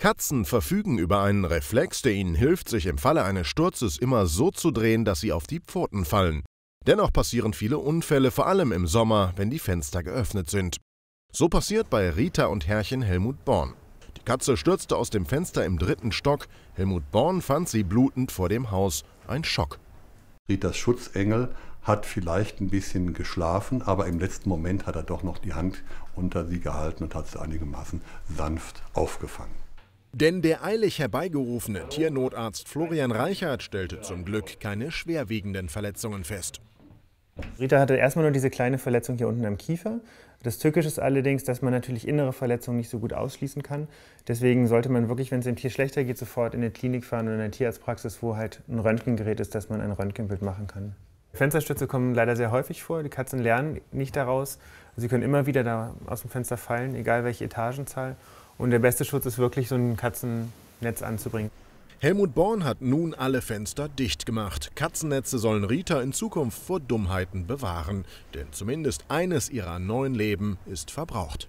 Katzen verfügen über einen Reflex, der ihnen hilft, sich im Falle eines Sturzes immer so zu drehen, dass sie auf die Pfoten fallen. Dennoch passieren viele Unfälle, vor allem im Sommer, wenn die Fenster geöffnet sind. So passiert bei Rita und Herrchen Helmut Born. Die Katze stürzte aus dem Fenster im dritten Stock. Helmut Born fand sie blutend vor dem Haus. Ein Schock. Ritas Schutzengel hat vielleicht ein bisschen geschlafen, aber im letzten Moment hat er doch noch die Hand unter sie gehalten und hat sie einigermaßen sanft aufgefangen. Denn der eilig herbeigerufene Tiernotarzt Florian Reichert stellte zum Glück keine schwerwiegenden Verletzungen fest. Rita hatte erstmal nur diese kleine Verletzung hier unten am Kiefer. Das Tückische ist allerdings, dass man natürlich innere Verletzungen nicht so gut ausschließen kann. Deswegen sollte man wirklich, wenn es dem Tier schlechter geht, sofort in eine Klinik fahren oder in eine Tierarztpraxis, wo halt ein Röntgengerät ist, dass man ein Röntgenbild machen kann. Fensterstütze kommen leider sehr häufig vor. Die Katzen lernen nicht daraus. Sie können immer wieder da aus dem Fenster fallen, egal welche Etagenzahl. Und der beste Schutz ist wirklich, so ein Katzennetz anzubringen. Helmut Born hat nun alle Fenster dicht gemacht. Katzennetze sollen Rita in Zukunft vor Dummheiten bewahren. Denn zumindest eines ihrer neuen Leben ist verbraucht.